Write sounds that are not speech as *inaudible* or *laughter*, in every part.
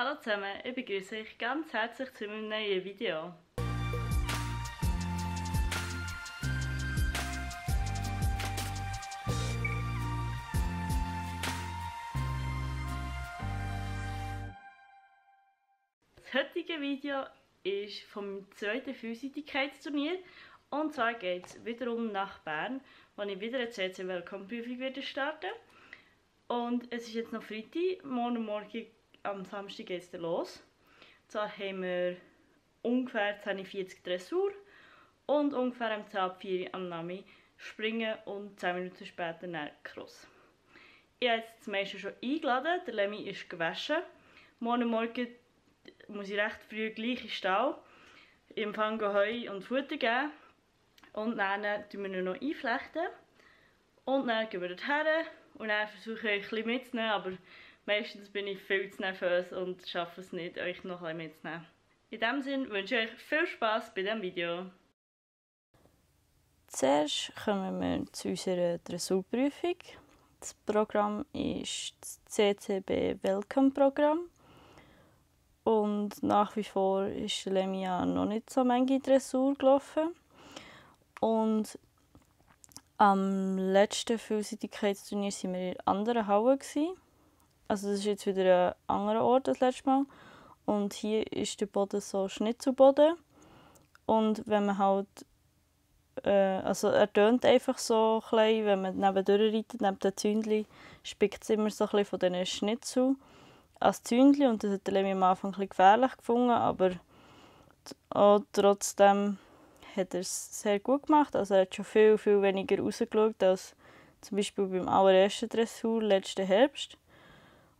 Hallo zusammen, ich begrüße euch ganz herzlich zu meinem neuen Video. Das heutige Video ist vom zweiten Vielseitigkeitsturnier und zwar geht es wiederum nach Bern, wo ich wieder eine CC Welcome Prüfung werde Und es ist jetzt noch Freitag, morgen Morgen am Samstag geht es los. Zwar haben wir ungefähr 10.40 Uhr Dressur und ungefähr um 10.04 Uhr am Nami springen und 10 Minuten später nach Cross. Ich habe jetzt das meiste schon eingeladen, der Lemmy ist gewaschen. Morgen Morgen muss ich recht früh gleich in den Stall. Ich empfange Heu und Futter geben. Und dann tun wir ihn noch einflechten. Und dann gehen wir dorthin und dann versuche ich ein bisschen mitzunehmen, aber Meistens bin ich viel zu nervös und schaffe es nicht, euch noch ein mitzunehmen. In diesem Sinne wünsche ich euch viel Spass bei diesem Video. Zuerst kommen wir zu unserer Dressurprüfung. Das Programm ist das CCB Welcome Programm. Und nach wie vor ist Lemia noch nicht so manche Dressur gelaufen. Und am letzten Vielseitigkeitsturnier waren wir in einer anderen Halle. Also das ist jetzt wieder ein anderer Ort als letztes Mal. Und hier ist der Boden so Schnitzelboden. Und wenn man halt... Äh, also er tönt einfach so klein, wenn man nebendurch reitet, neben dem Zündchen, spickt es immer so ein bisschen von diesen Schnitzel als Zündchen. Und das hat er am Anfang ein gefährlich gefunden, aber trotzdem hat er es sehr gut gemacht. Also er hat schon viel, viel weniger rausgeschaut als zum Beispiel beim allerersten Dressur letzten Herbst.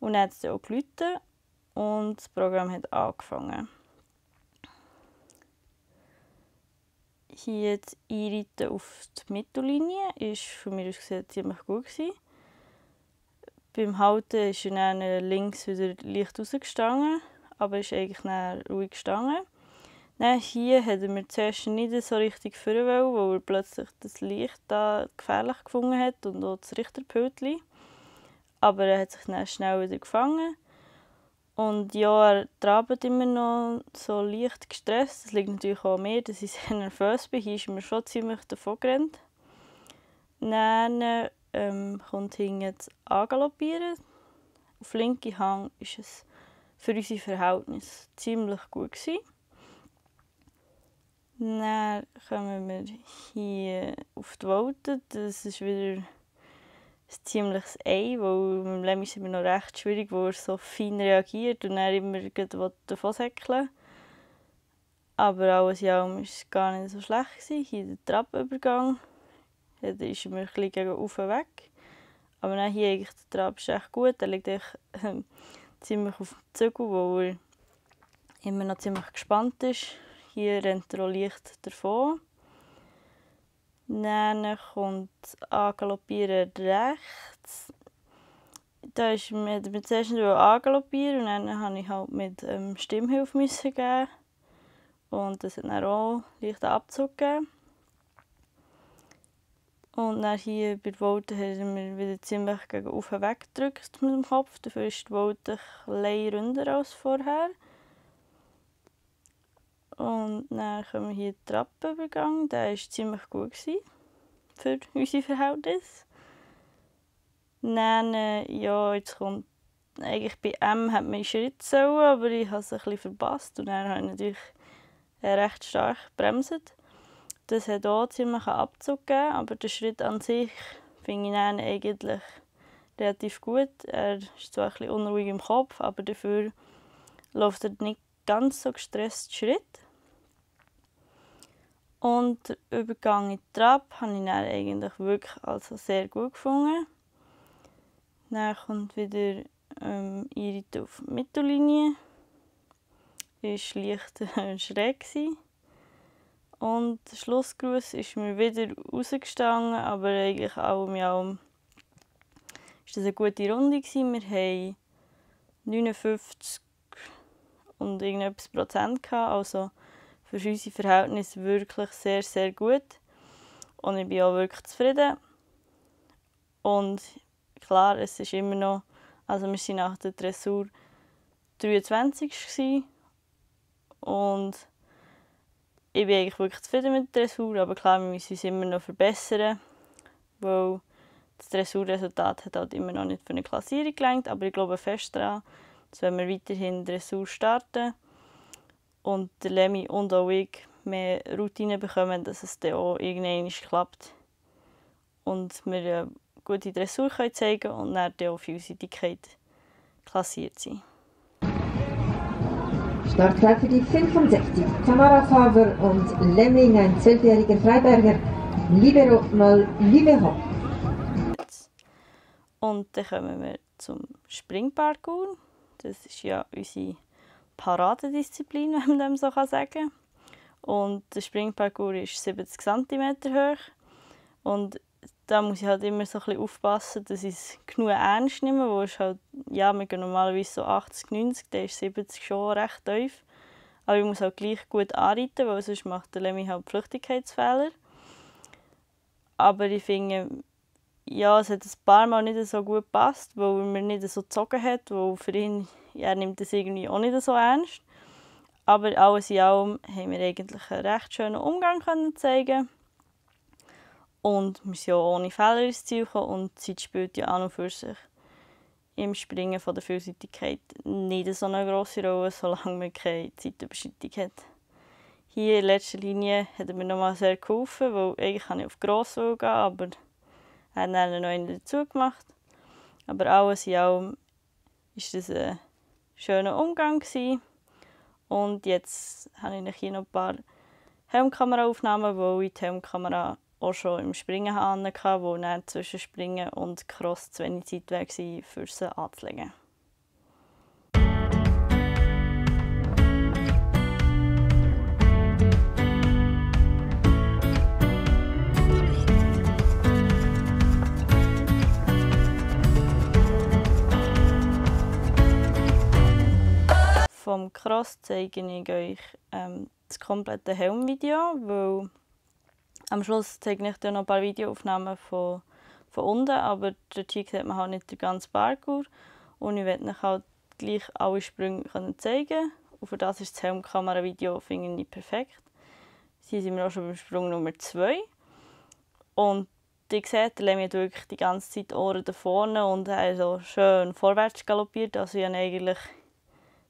Und dann hat es auch geläutet und das Programm hat angefangen. Hier das Einreiten auf die Mittellinie ist für mich gesehen ziemlich gut. Gewesen. Beim Halten ist dann links wieder leicht rausgestanden, aber ist eigentlich dann ruhig gestanden. Nein, hier hat er mir zuerst nicht so richtig führen wollen, weil er plötzlich das Licht da gefährlich gefunden hat und auch das Richterpötchen aber er hat sich dann schnell wieder gefangen. Und ja, er trabt immer noch so leicht gestresst. Das liegt natürlich auch an mir, dass ich *laughs* sehr nervös bin. Hier ist mir schon ziemlich davon gerannt. Dann ähm, kommt hinten das Angaloppieren. Auf linken Hang war es für unsere Verhältnis ziemlich gut. Gewesen. Dann kommen wir hier auf die Wolte. Das ist wieder ziemliches Ei, weil im Leben ist immer noch recht schwierig, wo er so fein reagiert und immer immer davon säckeln Aber alles in allem war es gar nicht so schlecht. Hier der Trappenübergang, da ist mir ein bisschen gegen weg. Aber dann hier eigentlich der Trab ist echt gut, er liegt äh, ziemlich auf dem Zügel, wo er immer noch ziemlich gespannt dus ist. Hier rennt er auch leicht davon. Dann kommt Angaloppieren rechts. Da ist mit, mit zuerst angaloppieren und dann habe ich halt mit ähm, Stimmhilfe müssen geben. Und das hat dann auch leicht Abzug Und dann hier bei der Wolte haben wir wieder ziemlich gegen oben weggedrückt mit dem Kopf. Dafür ist die Wolte etwas runder als vorher. Und dann kommen wir hier den Trappenübergang. Der war ziemlich gut gewesen für unsere Verhältnisse. Dann, äh, ja, jetzt kommt eigentlich bei M hat man Schritt sollen, aber ich habe es ein bisschen verpasst und dann habe ich natürlich recht stark gebremst. Das hat auch ziemlich einen Abzug gegeben, aber der Schritt an sich finde ich dann eigentlich relativ gut. Er ist zwar ein bisschen unruhig im Kopf, aber dafür läuft er nicht ganz so gestresst Schritt. Und der Übergang in die Trappe habe ich dann eigentlich wirklich also sehr gut gefunden. Dann kommt wieder ähm, Irit auf die Mittellinie. war leicht *laughs* schräg. Und der Schlussgruß ist mir wieder rausgestanden, aber eigentlich allem in allem war das eine gute Runde. Gewesen. Wir hatten 59 und irgendetwas Prozent, gehabt, also für unsere Verhältnisse wirklich sehr, sehr gut. Und ich bin auch wirklich zufrieden. Und klar, es ist immer noch, also wir waren nach der Dressur 23 gewesen. und ich bin eigentlich wirklich zufrieden mit der Dressur, aber klar, wir müssen uns immer noch verbessern, weil das Dressurresultat hat halt immer noch nicht für eine Klassierung gelangt, aber ich glaube fest daran, dass wenn wir weiterhin Dressur starten, und der Lemmy und auch ich mehr Routine bekommen, dass es dann auch irgendwann klappt. Und wir äh, gute Dressur können zeigen und dann dann auch Vielseitigkeit klassiert sein. Startklar die 65. Tamara Faber und Lemming, ein zwölfjähriger Freiberger, Libero mal Libero. Und dann kommen wir zum Springparcours. Das ist ja unsere Paradedisziplin, *laughs* wenn man dem so sagen kann. Und der Springparcours ist 70 cm hoch. Und da muss ich halt immer so ein bisschen aufpassen, dass ich es genug ernst nehme, wo ich halt, ja, wir gehen normalerweise so 80, 90, da ist 70 schon recht tief. Aber ich muss halt gleich gut anreiten, weil sonst macht der Lemmy halt Flüchtigkeitsfehler. Aber ich finde, ja, es hat ein paar Mal nicht so gut gepasst, weil man nicht so gezogen hat, weil für ihn er nimmt das irgendwie auch nicht so ernst. Aber alles in allem haben wir eigentlich einen recht schönen Umgang können zeigen und wir sind ja ohne Fehler ins Ziel gekommen und die Zeit spielt ja an und für sich im Springen von der Vielseitigkeit nicht so eine grosse Rolle, solange man keine Zeitüberschreitung hat. Hier in letzter Linie hat er mir nochmal sehr geholfen, weil eigentlich kann ich auf gross gehen, aber er hat dann noch einen dazu gemacht. Aber alles in allem ist das eine äh, schöner Umgang. Gewesen. Und jetzt habe ich hier noch ein paar Helmkameraaufnahmen, wo ich die Helmkamera auch schon im Springen hatte, wo dann zwischen Springen und Cross zu wenig Zeit war, um sie anzulegen. krass zeige ich euch ähm, das komplette Helmvideo, weil am Schluss zeige ich dann noch ein paar Videoaufnahmen von, von unten, aber der Tick sieht man halt nicht den ganzen Parkour und ich werde euch halt gleich alle Sprünge können zeigen und für das ist das Helmkamera-Video finde ich perfekt. Hier sind wir auch schon beim Sprung Nummer 2 und ihr seht, der er hat wirklich die ganze Zeit die Ohren da vorne und er so schön vorwärts galoppiert, also ich habe eigentlich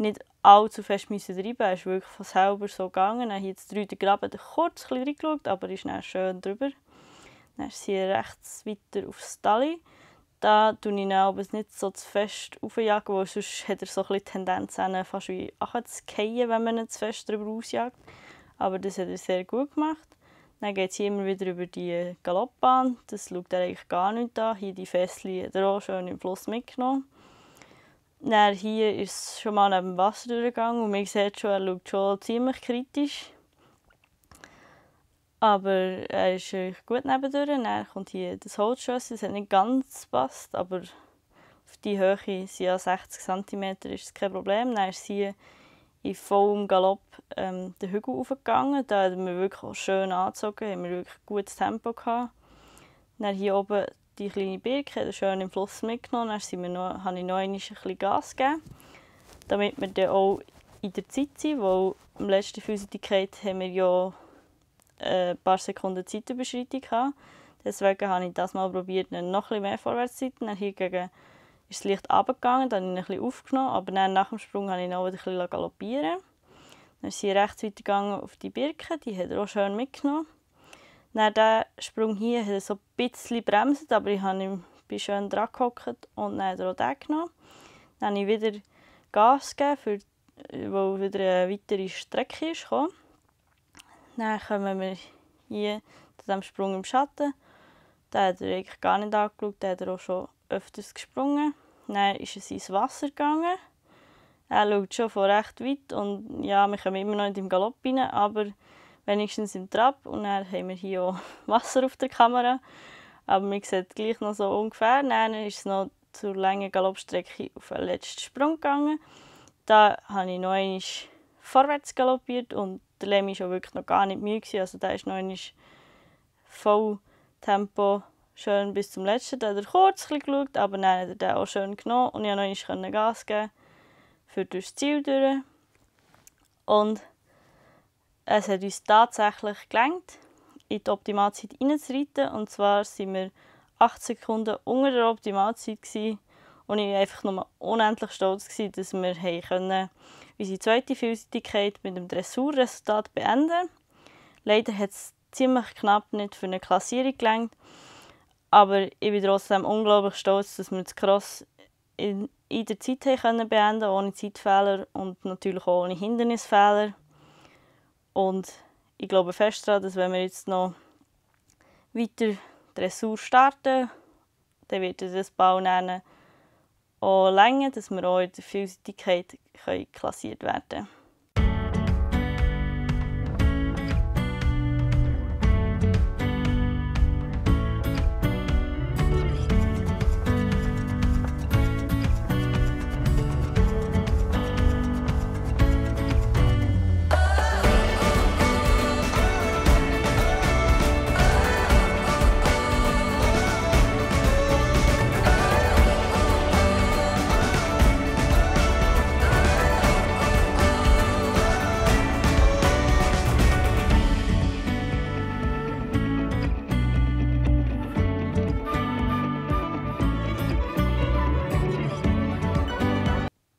nicht allzu fest müssen reiben. Er ist wirklich von selber so gegangen. Er hat jetzt drei Graben kurz reingeschaut, aber ist dann schön drüber. Dann ist sie rechts weiter aufs Tali. Da tue ich ihn aber nicht so zu fest aufjagen, weil sonst hat er so eine Tendenz, fast wie runterzufallen, wenn man ihn zu fest drüber ausjagt. Aber das hat er sehr gut gemacht. Dann geht es immer wieder über die Galoppbahn. Das schaut er eigentlich gar nicht an. Hier die Fässchen hat er auch schön im Fluss mitgenommen. Dann hier ist es schon mal neben dem Wasser durchgegangen und man sieht schon, er schaut schon ziemlich kritisch. Aber er ist gut neben nebendurch. Dann kommt hier das Holzschoss, das hat nicht ganz gepasst, aber auf die Höhe sind ja 60 cm ist es kein Problem. Dann ist hier in vollem Galopp ähm, den Hügel hochgegangen. Da haben wir wirklich schön angezogen, haben wir wirklich gutes Tempo gehabt. Dann hier oben die kleine Birke schön im Fluss mitgenommen. Dann sind wir noch, habe ich noch ein bisschen Gas gegeben, damit wir dann auch in der Zeit sind, weil am letzten Vielseitigkeit haben wir ja äh, ein paar Sekunden Zeitüberschreitung gehabt. Deswegen habe ich das mal probiert, noch ein mehr vorwärts zu sein. Dann hingegen ist es leicht runtergegangen, dann habe ich ihn ein bisschen aufgenommen, aber dann nach dem Sprung habe ich noch auch ein bisschen galoppieren Dann sind sie rechts weitergegangen auf die Birke, die hat er auch schön mitgenommen. Dann der Sprung hier hat so ein bisschen bremst, aber ich habe ihn, bin schön dran gehockt und dann hat er auch den genommen. Dann habe ich wieder Gas gegeben, für, weil wieder eine weitere Strecke ist. Gekommen. Dann kommen wir hier zu diesem Sprung im Schatten. Da hat er eigentlich gar nicht angeschaut, da hat er auch schon öfters gesprungen. Dann ist es ins Wasser gegangen. Er schaut schon von recht weit und ja, wir kommen immer noch in den Galopp rein, aber wenigstens im Trab. Und dann haben wir hier auch *laughs* Wasser auf der Kamera. Aber man sieht gleich noch so ungefähr. Dann ist es noch zur langen Galoppstrecke auf den letzten Sprung gegangen. Da habe ich noch einmal vorwärts galoppiert und der Lehm war wirklich noch gar nicht müde. Also da ist noch einmal voll Tempo schön bis zum letzten. Da hat er kurz geschaut, aber dann hat er den auch schön genommen und ich konnte noch einmal Gas geben für durchs Ziel durch. Und es hat uns tatsächlich gelangt, in die Optimalzeit reinzureiten. Und zwar waren wir 8 Sekunden unter der Optimalzeit gewesen. Und ich war einfach nur unendlich stolz, gewesen, dass wir können unsere zweite Vielseitigkeit mit dem Dressurresultat beenden Leider hat es ziemlich knapp nicht für eine Klassierung gelangt. Aber ich bin trotzdem unglaublich stolz, dass wir das Cross in, in der Zeit beenden konnten, ohne Zeitfehler und natürlich auch ohne Hindernisfehler. Und ich glaube fest daran, dass wenn wir jetzt noch weiter Dressur starten, dann wird das Bau nennen auch länger, dass wir auch in der Vielseitigkeit klassiert werden können.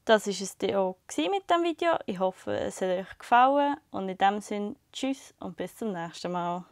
Das war es dann auch mit diesem Video. Ich hoffe, es hat euch gefallen und in diesem Sinne tschüss und bis zum nächsten Mal.